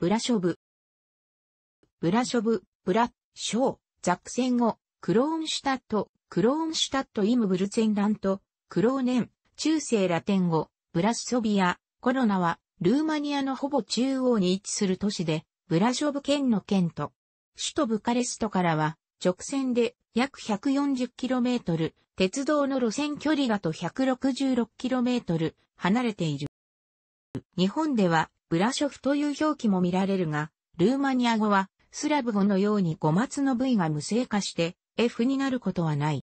ブラショブ。ブラショブ、ブラ、ショー、ザクセン語、クローンシュタット、クローンシュタットイムブルツェンラント、クローネン、中世ラテン語、ブラスソビア、コロナは、ルーマニアのほぼ中央に位置する都市で、ブラショブ県の県と、首都ブカレストからは、直線で約 140km、鉄道の路線距離がと 166km 離れている。日本ではブラショフという表記も見られるが、ルーマニア語は、スラブ語のように語末の部位が無性化して F になることはない。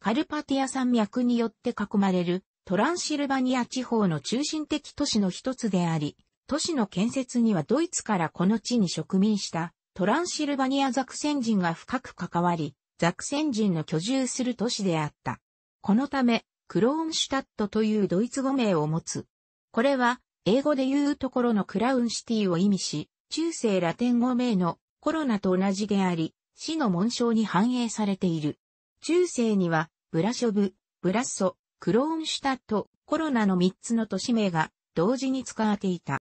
カルパティア山脈によって囲まれるトランシルバニア地方の中心的都市の一つであり、都市の建設にはドイツからこの地に植民したトランシルバニアザクセン人が深く関わり、ザクセン人の居住する都市であった。このため、クローンシュタットというドイツ語名を持つ。これは英語で言うところのクラウンシティを意味し、中世ラテン語名のコロナと同じであり、死の紋章に反映されている。中世には、ブラショブ、ブラッソ、クローンシュタット、コロナの3つの都市名が同時に使われていた。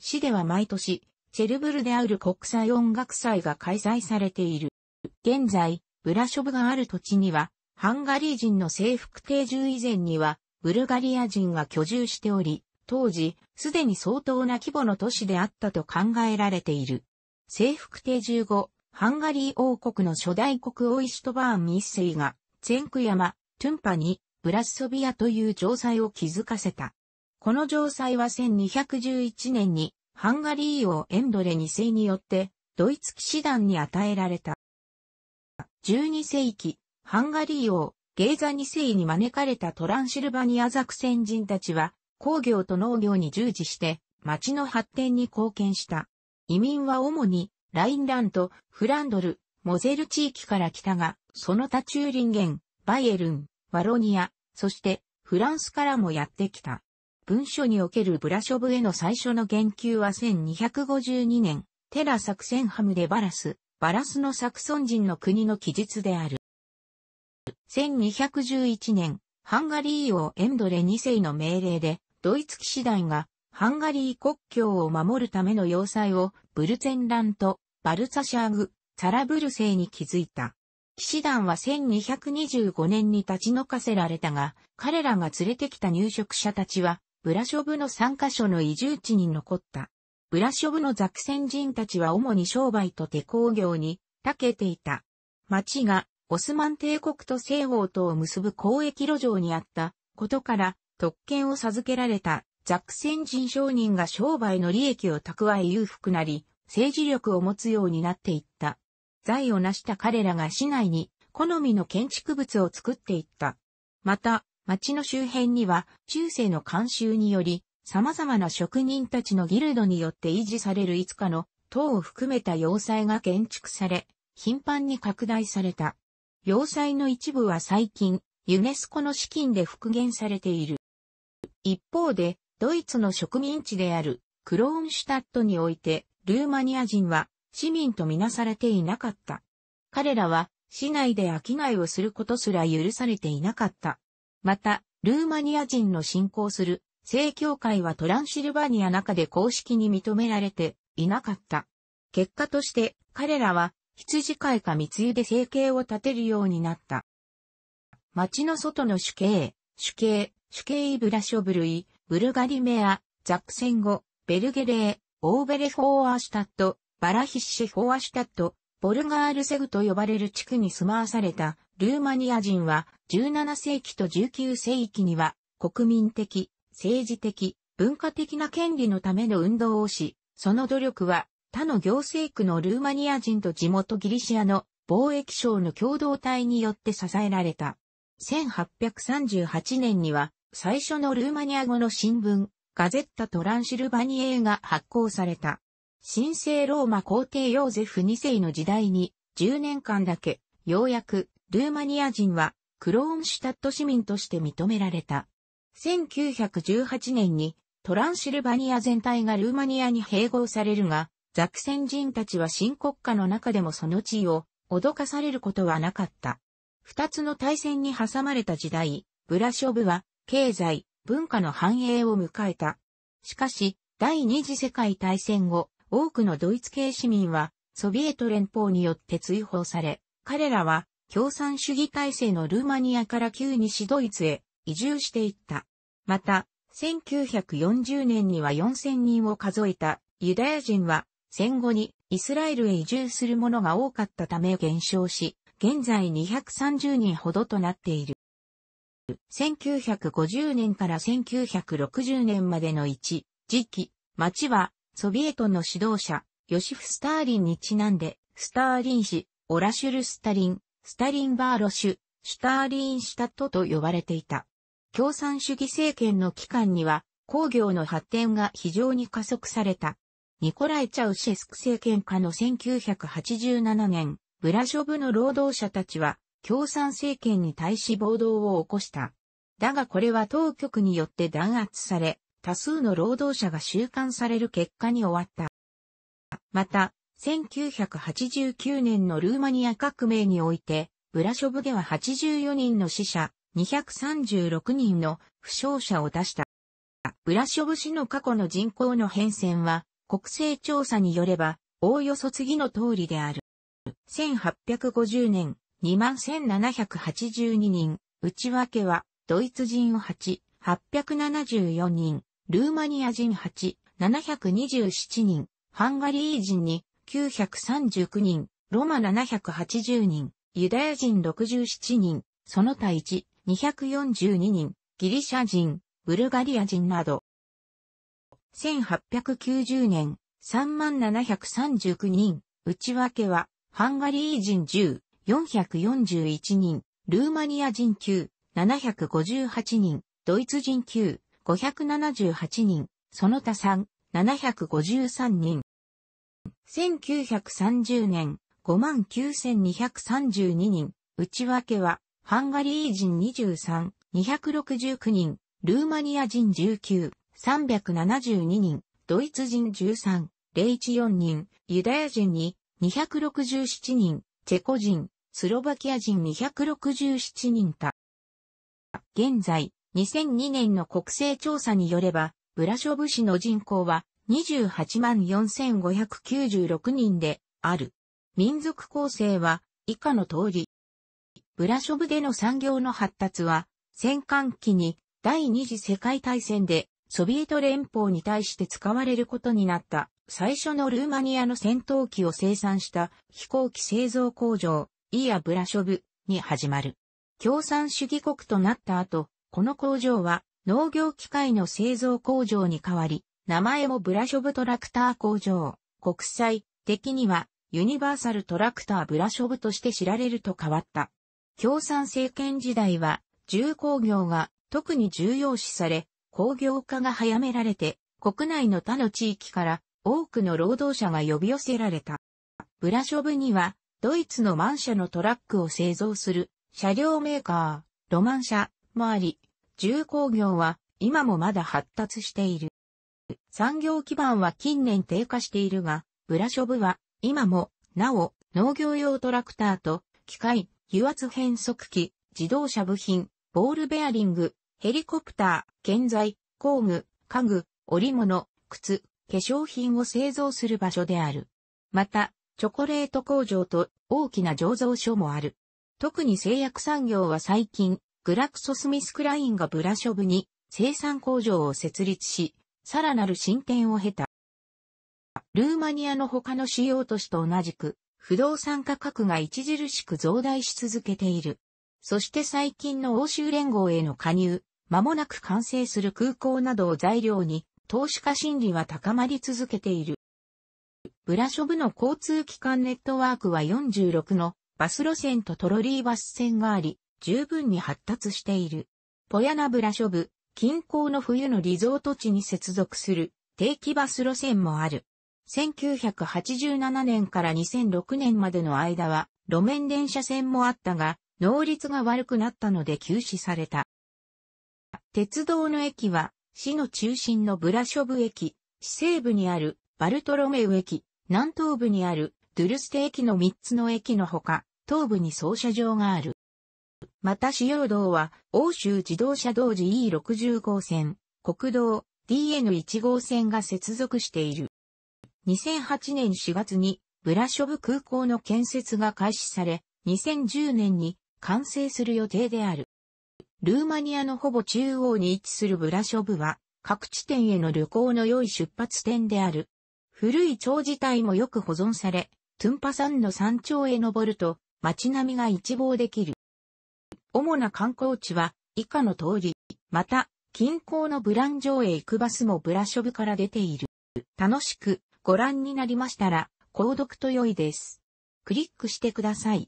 市では毎年、チェルブルである国際音楽祭が開催されている。現在、ブラショブがある土地には、ハンガリー人の征服定住以前には、ブルガリア人が居住しており、当時、すでに相当な規模の都市であったと考えられている。征服帝15、ハンガリー王国の初代国王イシュトバーン一世が、ツ区ンク山、トゥンパに、ブラスソビアという城塞を築かせた。この城塞は1211年に、ハンガリー王エンドレ2世によって、ドイツ騎士団に与えられた。12世紀、ハンガリー王、ゲーザ2世に招かれたトランシルバニアザク人たちは、工業と農業に従事して、町の発展に貢献した。移民は主に、ラインランド、フランドル、モゼル地域から来たが、その他ンゲン、バイエルン、ワロニア、そしてフランスからもやってきた。文書におけるブラショブへの最初の言及は1252年、テラ作戦ハムでバラス、バラスのサクソン人の国の記述である。1211年、ハンガリー王エンドレ2世の命令で、ドイツ騎士団がハンガリー国境を守るための要塞をブルツェンラント、バルツァシャーグ、サラブルセイに築いた。騎士団は1225年に立ち退かせられたが、彼らが連れてきた入植者たちは、ブラショブの3カ所の移住地に残った。ブラショブのザクセン人たちは主に商売と手工業に長けていた。町がオスマン帝国と西欧とを結ぶ交易路上にあったことから、特権を授けられたザクセン人商人が商売の利益を蓄え裕福なり、政治力を持つようになっていった。財を成した彼らが市内に好みの建築物を作っていった。また、町の周辺には中世の慣習により、様々な職人たちのギルドによって維持されるいつかの塔を含めた要塞が建築され、頻繁に拡大された。要塞の一部は最近、ユネスコの資金で復元されている。一方で、ドイツの植民地であるクローンシュタットにおいて、ルーマニア人は市民とみなされていなかった。彼らは市内で商いをすることすら許されていなかった。また、ルーマニア人の信仰する正教会はトランシルバニア中で公式に認められていなかった。結果として彼らは羊飼いか密輸で生計を立てるようになった。町の外の主刑、主刑、シュケイ・ブラショブルイ、ブルガリメア、ザクセンゴ、ベルゲレー、オーベレ・フォーアシュタット、バラヒッシ・フォーアシュタット、ボルガールセグと呼ばれる地区に住まわされたルーマニア人は17世紀と19世紀には国民的、政治的、文化的な権利のための運動をし、その努力は他の行政区のルーマニア人と地元ギリシアの貿易省の共同体によって支えられた。1838年には最初のルーマニア語の新聞、ガゼッタ・トランシルバニエーが発行された。神聖ローマ皇帝ヨーゼフ2世の時代に、10年間だけ、ようやく、ルーマニア人は、クローンシュタット市民として認められた。1918年に、トランシルバニア全体がルーマニアに併合されるが、ザクセン人たちは新国家の中でもその地位を脅かされることはなかった。二つの大戦に挟まれた時代、ブラショブは経済、文化の繁栄を迎えた。しかし、第二次世界大戦後、多くのドイツ系市民は、ソビエト連邦によって追放され、彼らは、共産主義体制のルーマニアから旧西ドイツへ移住していった。また、1940年には4000人を数えたユダヤ人は戦後にイスラエルへ移住する者が多かったため減少し、現在230人ほどとなっている。1950年から1960年までの一時期、町はソビエトの指導者、ヨシフ・スターリンにちなんで、スターリン氏、オラシュル・スタリン、スタリンバーロシュ、シュターリンシュタットと呼ばれていた。共産主義政権の期間には、工業の発展が非常に加速された。ニコライ・チャウシェスク政権下の1987年、ブラショブの労働者たちは、共産政権に対し暴動を起こした。だがこれは当局によって弾圧され、多数の労働者が収監される結果に終わった。また、1989年のルーマニア革命において、ブラショブでは84人の死者、236人の負傷者を出した。ブラショブ市の過去の人口の変遷は、国勢調査によれば、おおよそ次の通りである。1850年、21,782人、内訳は、ドイツ人を8、874人、ルーマニア人8、727人、ハンガリー人に939人、ロマ780人、ユダヤ人67人、その他1、242人、ギリシャ人、ブルガリア人など。1890年、3739人、内訳は、ハンガリー人10、441人、ルーマニア人9、758人、ドイツ人9、578人、その他3、753人。1930年、59,232人、内訳は、ハンガリー人23、269人、ルーマニア人19、372人、ドイツ人13、014人、ユダヤ人2、267人、チェコ人、スロバキア人267人た。現在、2002年の国勢調査によれば、ブラショブ市の人口は28万4596人である。民族構成は以下の通り。ブラショブでの産業の発達は、戦艦期に第二次世界大戦でソビエト連邦に対して使われることになった。最初のルーマニアの戦闘機を生産した飛行機製造工場、イア・ブラショブに始まる。共産主義国となった後、この工場は農業機械の製造工場に変わり、名前もブラショブトラクター工場、国際的にはユニバーサルトラクターブラショブとして知られると変わった。共産政権時代は重工業が特に重要視され、工業化が早められて、国内の他の地域から多くの労働者が呼び寄せられた。ブラショブには、ドイツのマン社のトラックを製造する車両メーカー、ロマン社もあり、重工業は今もまだ発達している。産業基盤は近年低下しているが、ブラショブは今もなお農業用トラクターと機械、油圧変速機、自動車部品、ボールベアリング、ヘリコプター、建材、工具、家具、織物、靴、化粧品を製造する場所である。また、チョコレート工場と大きな醸造所もある。特に製薬産業は最近、グラクソスミスクラインがブラショブに生産工場を設立し、さらなる進展を経た。ルーマニアの他の主要都市と同じく、不動産価格が著しく増大し続けている。そして最近の欧州連合への加入、間もなく完成する空港などを材料に、投資家心理は高まり続けている。ブラショブの交通機関ネットワークは46のバス路線とトロリーバス線があり、十分に発達している。ポヤナブラショブ、近郊の冬のリゾート地に接続する定期バス路線もある。1987年から2006年までの間は路面電車線もあったが、能率が悪くなったので休止された。鉄道の駅は市の中心のブラショブ駅、市西部にあるバルトロメウ駅、南東部にあるドゥルステ駅の3つの駅のほか、東部に操車場がある。また主用道は、欧州自動車道 GE60 号線、国道 DN1 号線が接続している。2008年4月に、ブラショブ空港の建設が開始され、2010年に完成する予定である。ルーマニアのほぼ中央に位置するブラショブは、各地点への旅行の良い出発点である。古い町自体もよく保存され、トゥンパ山の山頂へ登ると、街並みが一望できる。主な観光地は、以下の通り、また、近郊のブラン城へ行くバスもブラショブから出ている。楽しくご覧になりましたら、購読と良いです。クリックしてください。